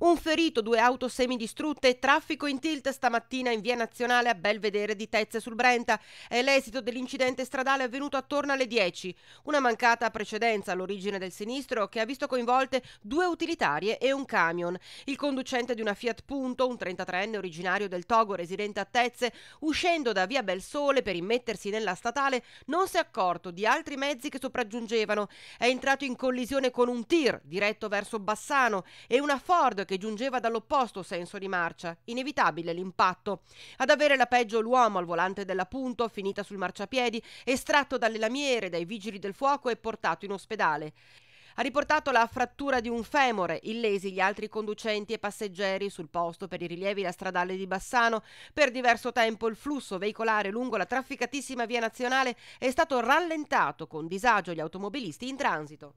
Un ferito, due auto semidistrutte e traffico in tilt stamattina in via nazionale a Belvedere di Tezze sul Brenta. È l'esito dell'incidente stradale avvenuto attorno alle 10. Una mancata precedenza all'origine del sinistro che ha visto coinvolte due utilitarie e un camion. Il conducente di una Fiat Punto, un 33enne originario del Togo residente a Tezze, uscendo da via Bel Sole per immettersi nella statale, non si è accorto di altri mezzi che sopraggiungevano. È entrato in collisione con un tir diretto verso Bassano e una Ford nord che giungeva dall'opposto senso di marcia. Inevitabile l'impatto. Ad avere la peggio l'uomo al volante della Punto, finita sul marciapiedi, estratto dalle lamiere dai vigili del fuoco e portato in ospedale ha riportato la frattura di un femore, illesi gli altri conducenti e passeggeri sul posto per i rilievi la stradale di Bassano. Per diverso tempo il flusso veicolare lungo la trafficatissima via nazionale è stato rallentato con disagio agli automobilisti in transito.